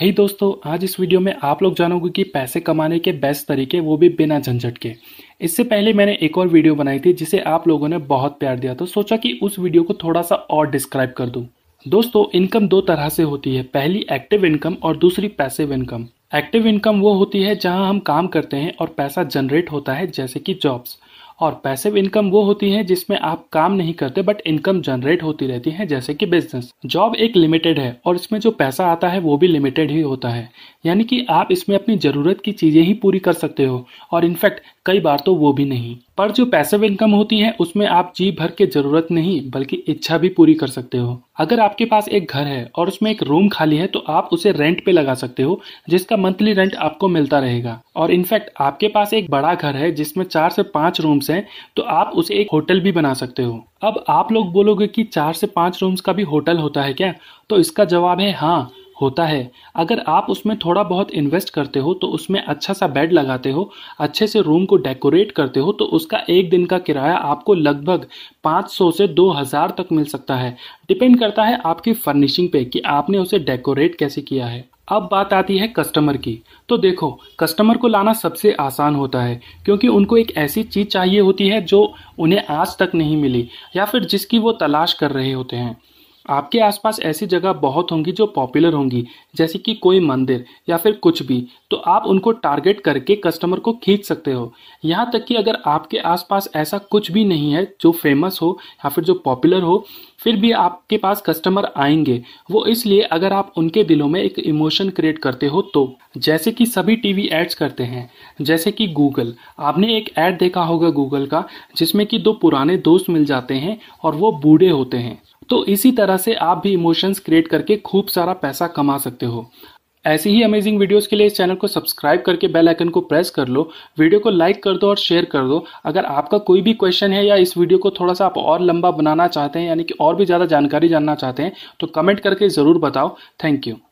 hey दोस्तों आज इस वीडियो में आप लोग जानोगे कि पैसे कमाने के बेस्ट तरीके वो भी बिना झंझट के इससे पहले मैंने एक और वीडियो बनाई थी जिसे आप लोगों ने बहुत प्यार दिया तो सोचा कि उस वीडियो को थोड़ा सा और डिस्क्राइब कर दूं दोस्तों इनकम दो तरह से होती है पहली एक्टिव इनकम और दूसरी पैसिव इनकम एक्टिव इनकम वो होती है जहां हम काम करते हैं और पैसा जनरेट होता है जैसे कि जॉब्स और पैसिव इनकम वो होती है जिसमें आप काम नहीं करते बट इनकम जनरेट होती रहती है जैसे कि बिजनेस जॉब एक लिमिटेड है और इसमें जो पैसा आता है वो भी लिमिटेड ही होता है यानी कि आप इसमें अपनी ज़रूरत की चीज़ें ही पूरी कर सकते हो और इनफैक्ट कई बार तो वो भी नहीं पर जो पैसिव इनकम होती है उसमें आप जी भर के जरूरत नहीं बल्कि इच्छा भी पूरी कर सकते हो अगर आपके पास एक घर है और उसमें एक रूम खाली है तो आप उसे रेंट पे लगा सकते हो जिसका मंथली रेंट आपको मिलता रहेगा और इनफैक्ट आपके पास एक बड़ा घर है जिसमें चार से पांच रूम्स हैं तो आप उसे एक होटल भी बना सकते हो अब आप लोग बोलोगे कि चार से पांच रूम्स का भी होटल होता है क्या तो इसका जवाब है हाँ होता है अगर आप उसमें थोड़ा बहुत इन्वेस्ट करते हो तो उसमें अच्छा सा बेड लगाते हो अच्छे से रूम को डेकोरेट करते हो तो उसका एक दिन का किराया आपको लगभग 500 से 2000 तक मिल सकता है डिपेंड करता है आपकी फर्निशिंग पे कि आपने उसे डेकोरेट कैसे किया है अब बात आती है कस्टमर की तो देखो कस्टमर को लाना सबसे आसान होता है क्योंकि उनको एक ऐसी चीज़ चाहिए होती है जो उन्हें आज तक नहीं मिली या फिर जिसकी वो तलाश कर रहे होते हैं आपके आसपास ऐसी जगह बहुत होंगी जो पॉपुलर होंगी जैसे कि कोई मंदिर या फिर कुछ भी तो आप उनको टारगेट करके कस्टमर को खींच सकते हो यहाँ तक कि अगर आपके आसपास ऐसा कुछ भी नहीं है जो फेमस हो या फिर जो पॉपुलर हो फिर भी आपके पास कस्टमर आएंगे वो इसलिए अगर आप उनके दिलों में एक इमोशन क्रिएट करते हो तो जैसे कि सभी टीवी एड्स करते हैं जैसे कि गूगल आपने एक ऐड देखा होगा गूगल का जिसमें कि दो पुराने दोस्त मिल जाते हैं और वो बूढ़े होते हैं तो इसी तरह से आप भी इमोशंस क्रिएट करके खूब सारा पैसा कमा सकते हो ऐसी ही अमेजिंग वीडियोस के लिए इस चैनल को सब्सक्राइब करके बेल आइकन को प्रेस कर लो वीडियो को लाइक कर दो और शेयर कर दो अगर आपका कोई भी क्वेश्चन है या इस वीडियो को थोड़ा सा आप और लंबा बनाना चाहते हैं यानी कि और भी ज़्यादा जानकारी जानना चाहते हैं तो कमेंट करके ज़रूर बताओ थैंक यू